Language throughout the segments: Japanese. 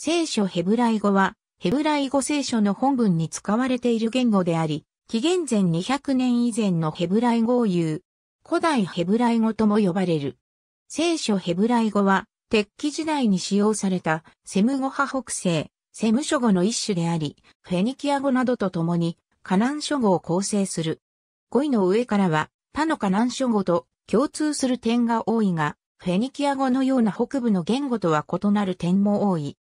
聖書ヘブライ語は、ヘブライ語聖書の本文に使われている言語であり、紀元前200年以前のヘブライ語を言う。古代ヘブライ語とも呼ばれる。聖書ヘブライ語は、鉄器時代に使用されたセム語派北西、セム諸語の一種であり、フェニキア語などと共に、カナン諸語を構成する。語彙の上からは、他のカナン諸語と共通する点が多いが、フェニキア語のような北部の言語とは異なる点も多い。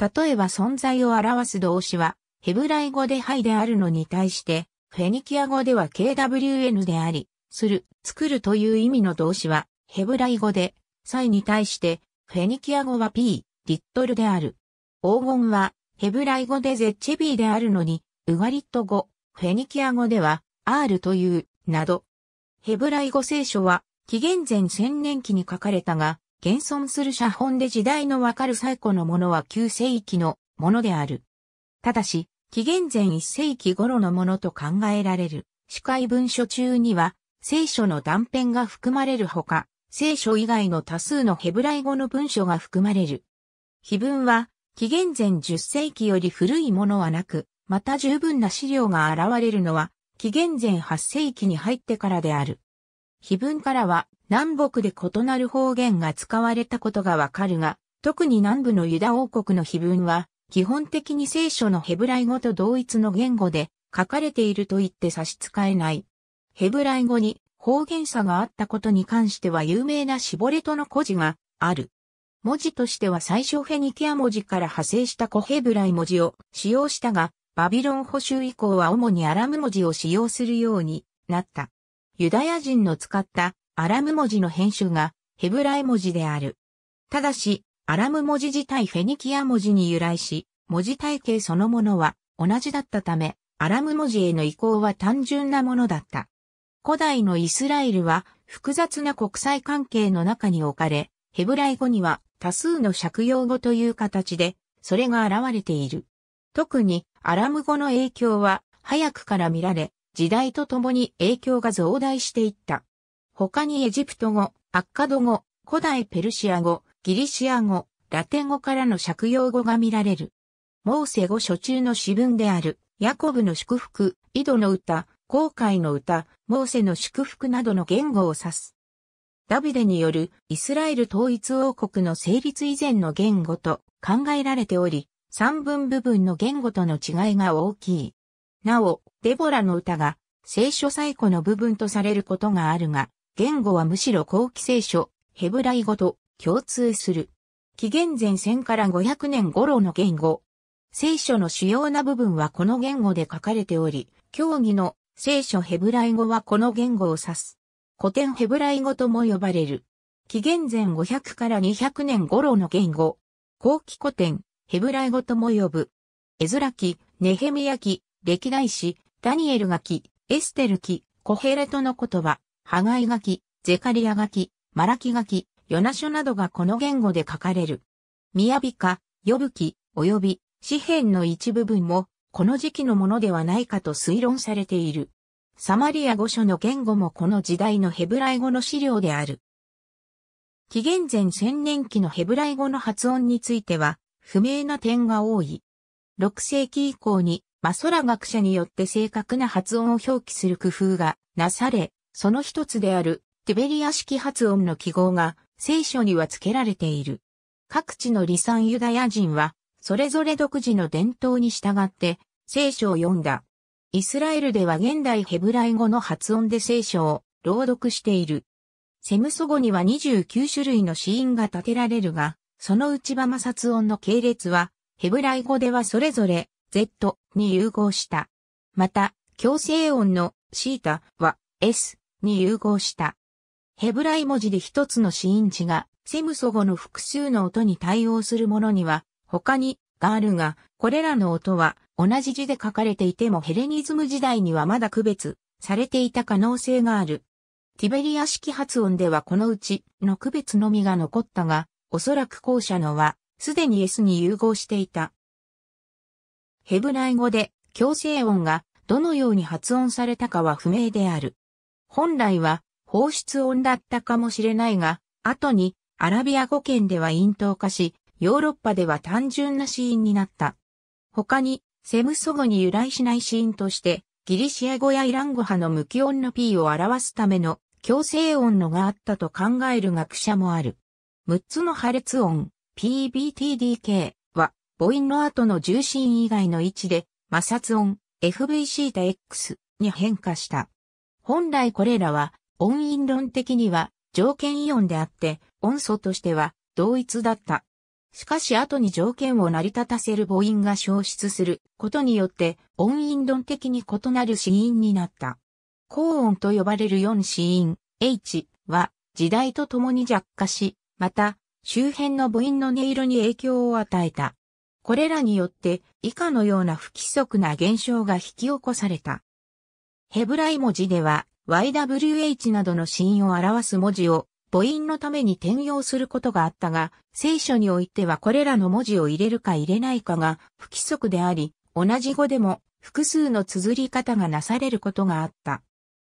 例えば存在を表す動詞は、ヘブライ語でハイであるのに対して、フェニキア語では KWN であり、する、作るという意味の動詞は、ヘブライ語で、サイに対して、フェニキア語は P、リットルである。黄金は、ヘブライ語でゼッチェビーであるのに、ウガリット語、フェニキア語では、R という、など。ヘブライ語聖書は、紀元前1000年期に書かれたが、現存する写本で時代のわかる最古のものは旧世紀のものである。ただし、紀元前1世紀頃のものと考えられる。司会文書中には、聖書の断片が含まれるほか、聖書以外の多数のヘブライ語の文書が含まれる。碑文は、紀元前10世紀より古いものはなく、また十分な資料が現れるのは、紀元前8世紀に入ってからである。碑文からは、南北で異なる方言が使われたことがわかるが、特に南部のユダ王国の碑文は、基本的に聖書のヘブライ語と同一の言語で書かれていると言って差し支えない。ヘブライ語に方言差があったことに関しては有名なシボレトの故事がある。文字としては最初フェニキア文字から派生した古ヘブライ文字を使用したが、バビロン補修以降は主にアラム文字を使用するようになった。ユダヤ人の使ったアラム文字の編集がヘブライ文字である。ただし、アラム文字自体フェニキア文字に由来し、文字体系そのものは同じだったため、アラム文字への移行は単純なものだった。古代のイスラエルは複雑な国際関係の中に置かれ、ヘブライ語には多数の借用語という形で、それが現れている。特にアラム語の影響は早くから見られ、時代とともに影響が増大していった。他にエジプト語、アッカド語、古代ペルシア語、ギリシア語、ラテン語からの借用語が見られる。モーセ語初中の詩文である、ヤコブの祝福、井戸の歌、航海の歌、モーセの祝福などの言語を指す。ダビデによるイスラエル統一王国の成立以前の言語と考えられており、三分部分の言語との違いが大きい。なお、デボラの歌が聖書最古の部分とされることがあるが、言語はむしろ後期聖書、ヘブライ語と共通する。紀元前1000から500年頃の言語。聖書の主要な部分はこの言語で書かれており、教義の聖書ヘブライ語はこの言語を指す。古典ヘブライ語とも呼ばれる。紀元前500から200年頃の言語。後期古典、ヘブライ語とも呼ぶ。エズラ記、ネヘミヤ記、歴代史、ダニエルガキ、エステル記、コヘレトの言葉。ハガイ書き、ゼカリア書き、マラキ書き、ヨナ書などがこの言語で書かれる。ミヤビヨブキ、お及び、詩篇の一部分も、この時期のものではないかと推論されている。サマリア語書の言語もこの時代のヘブライ語の資料である。紀元前千年期のヘブライ語の発音については、不明な点が多い。6世紀以降に、マソラ学者によって正確な発音を表記する工夫がなされ、その一つであるティベリア式発音の記号が聖書には付けられている。各地の離散ユダヤ人は、それぞれ独自の伝統に従って聖書を読んだ。イスラエルでは現代ヘブライ語の発音で聖書を朗読している。セムソ語には29種類の子音が立てられるが、その内場摩擦音の系列は、ヘブライ語ではそれぞれ Z に融合した。また、強制音のシータは S に融合した。ヘブライ文字で一つの子音値が、セムソ語の複数の音に対応するものには、他に、があるが、これらの音は、同じ字で書かれていてもヘレニズム時代にはまだ区別、されていた可能性がある。ティベリア式発音ではこのうち、の区別のみが残ったが、おそらく後者のは、すでに S に融合していた。ヘブライ語で、強制音が、どのように発音されたかは不明である。本来は放出音だったかもしれないが、後にアラビア語圏では咽頭化し、ヨーロッパでは単純な死因になった。他に、セムソ語に由来しない死因として、ギリシア語やイラン語派の無気音の P を表すための強制音のがあったと考える学者もある。6つの破裂音、PBTDK は、母音の後の重心以外の位置で、摩擦音、FVCX に変化した。本来これらは、音韻論的には条件イオンであって、音素としては同一だった。しかし後に条件を成り立たせる母音が消失することによって音韻論的に異なる子音になった。高音と呼ばれる4子音 H は時代とともに弱化し、また周辺の母音の音色に影響を与えた。これらによって以下のような不規則な現象が引き起こされた。ヘブライ文字では YWH などの子音を表す文字を母音のために転用することがあったが、聖書においてはこれらの文字を入れるか入れないかが不規則であり、同じ語でも複数の綴り方がなされることがあった。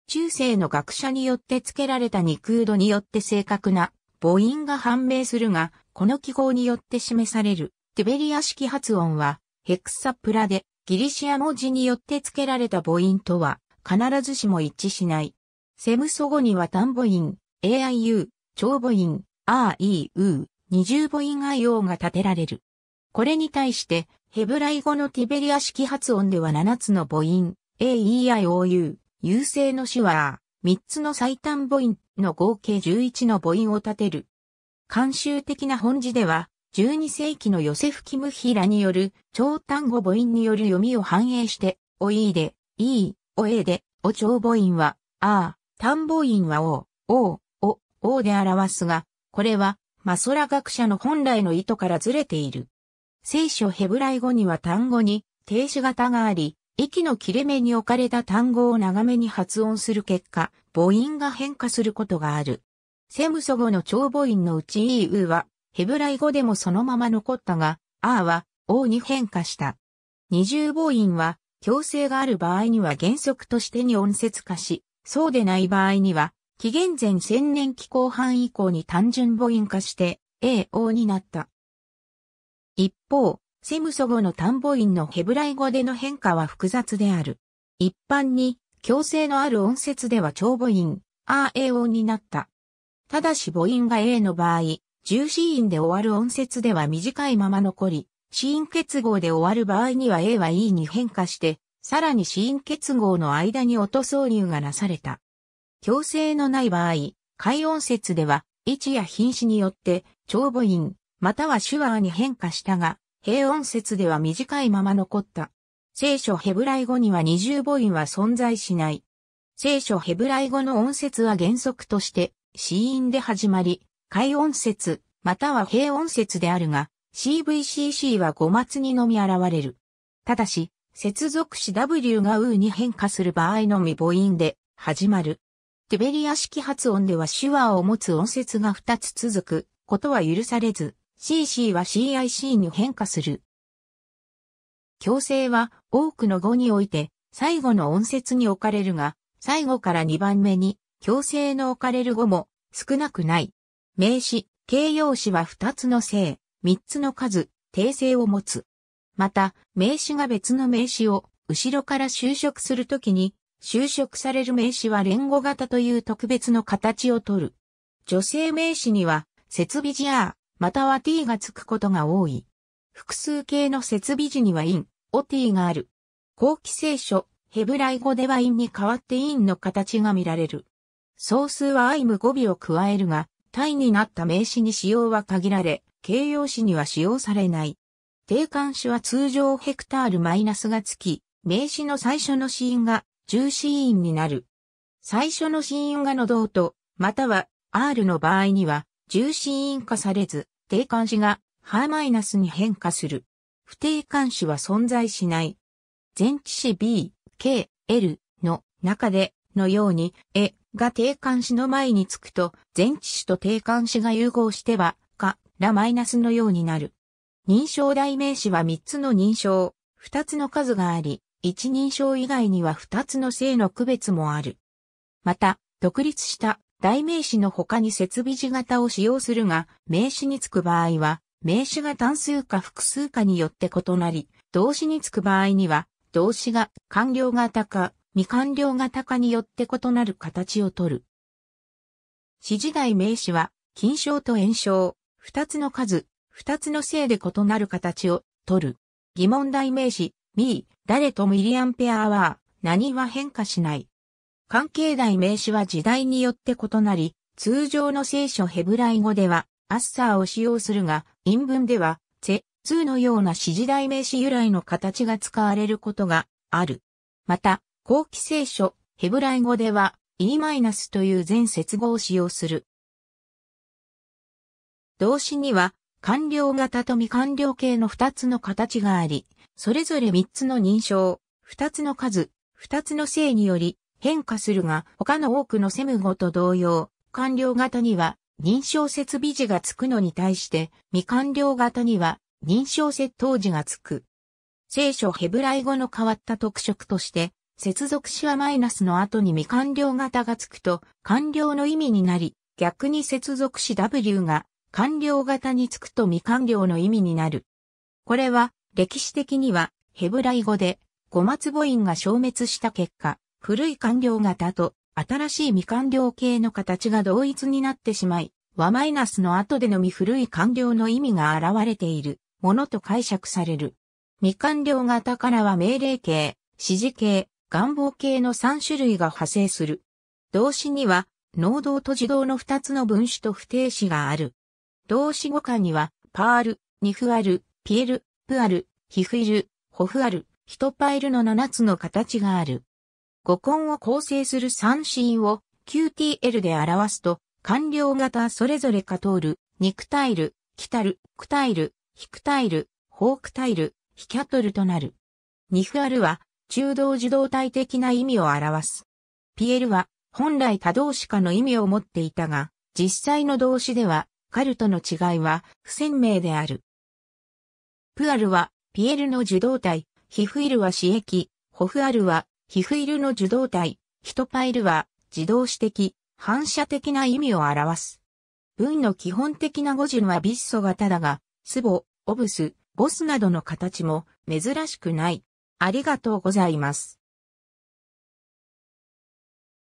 中世の学者によって付けられた肉どによって正確な母音が判明するが、この記号によって示されるテベリア式発音はヘクサプラでギリシア文字によって付けられた母音とは必ずしも一致しない。セムソ語には単母音、AIU、長母音、REU、二重母音 IO が立てられる。これに対して、ヘブライ語のティベリア式発音では7つの母音、AEIOU、優勢の手話、3つの最短母音の合計11の母音を立てる。慣習的な本字では、12世紀のヨセフ・キムヒラによる超単語母音による読みを反映して、おいで、いい、おえで、お長母音は、ああ、単母音はおう、おう、お、おうで表すが、これは、マソラ学者の本来の意図からずれている。聖書ヘブライ語には単語に停止型があり、息の切れ目に置かれた単語を長めに発音する結果、母音が変化することがある。セムソ語の長母音のうち EU は、ヘブライ語でもそのまま残ったが、あーは、O に変化した。二重母音は、強制がある場合には原則としてに温節化し、そうでない場合には、紀元前千年紀後半以降に単純母音化して、英王になった。一方、セム祖語の単母音のヘブライ語での変化は複雑である。一般に、強制のある音節では長母音、あー、えになった。ただし母音が A の場合、重子音で終わる音節では短いまま残り、死因結合で終わる場合には A は E に変化して、さらに死因結合の間に音挿入がなされた。強制のない場合、解音節では、位置や品詞によって、長母音、または手話に変化したが、平音節では短いまま残った。聖書ヘブライ語には二重母音は存在しない。聖書ヘブライ語の音節は原則として、死因で始まり、解音節、または平音節であるが、CVCC は5末にのみ現れる。ただし、接続詞 W が U に変化する場合のみ母音で始まる。テベリア式発音では手話を持つ音節が2つ続くことは許されず、CC は CIC に変化する。強制は多くの語において最後の音節に置かれるが、最後から2番目に強制の置かれる語も少なくない。名詞、形容詞は2つの性、3つの数、訂正を持つ。また、名詞が別の名詞を後ろから就職するときに、就職される名詞は連語型という特別の形をとる。女性名詞には、設備時 R、または t がつくことが多い。複数形の設備時には in、o t がある。後期聖書、ヘブライ語では in に代わって in の形が見られる。総数は im 語尾を加えるが、タイになった名詞に使用は限られ、形容詞には使用されない。定冠詞は通常ヘクタールマイナスがつき、名詞の最初の子音が重詞音になる。最初の子音がのどうと、または R の場合には重詞音化されず、定冠詞がハーマイナスに変化する。不定冠詞は存在しない。前置詞 B、K、L の中でのように、えが定冠詞の前につくと、前置詞と定冠詞が融合しては、ラマイナスのようになる。認証代名詞は3つの認証、2つの数があり、1認証以外には2つの性の区別もある。また、独立した代名詞の他に設備字型を使用するが、名詞につく場合は、名詞が単数か複数かによって異なり、動詞につく場合には、動詞が完了型か未完了型かによって異なる形をとる。指示代名詞は、金賞と炎症、二つの数、二つの性で異なる形を取る。疑問代名詞、m ー、誰とミリアンペアは、何は変化しない。関係代名詞は時代によって異なり、通常の聖書ヘブライ語では、アッサーを使用するが、陰文では、ツーのような指示代名詞由来の形が使われることがある。また、後期聖書、ヘブライ語では、e- という全接語を使用する。動詞には、官僚型と未完了形の二つの形があり、それぞれ三つの認証、二つの数、二つの性により変化するが、他の多くのセム語と同様、官僚型には認証設備字がつくのに対して、未完了型には認証窃当時がつく。聖書ヘブライ語の変わった特色として、接続詞はマイナスの後に未完了型がつくと、完了の意味になり、逆に接続詞 W が官僚型につくと未完了の意味になる。これは、歴史的には、ヘブライ語で、五末母音が消滅した結果、古い官僚型と新しい未完了形の形が同一になってしまい、和マイナスの後でのみ古い官僚の意味が現れているものと解釈される。未完了型からは命令形、指示形、願望形の3種類が派生する。動詞には、能動と自動の2つの分子と不定詞がある。動詞語化には、パール、ニフアル、ピエル、プアル、ヒフイル、ホフアル、ヒトパイルの7つの形がある。語根を構成する三子を QTL で表すと、官僚型それぞれカトール、ニクタイル、キタル、クタイル、ヒクタイル、ホークタイル、ヒキャトルとなる。ニフアルは、中道受動体的な意味を表す。ピエルは、本来多動詞化の意味を持っていたが、実際の動詞では、カルとの違いは不鮮明である。プアルは、ピエルの受動体、ヒフイルは刺激、ホフアルは、ヒフイルの受動体、ヒトパイルは、自動詞的、反射的な意味を表す。文の基本的な語順はビッソ型だが、スボ、オブス、ボスなどの形も珍しくない。ありがとうございます。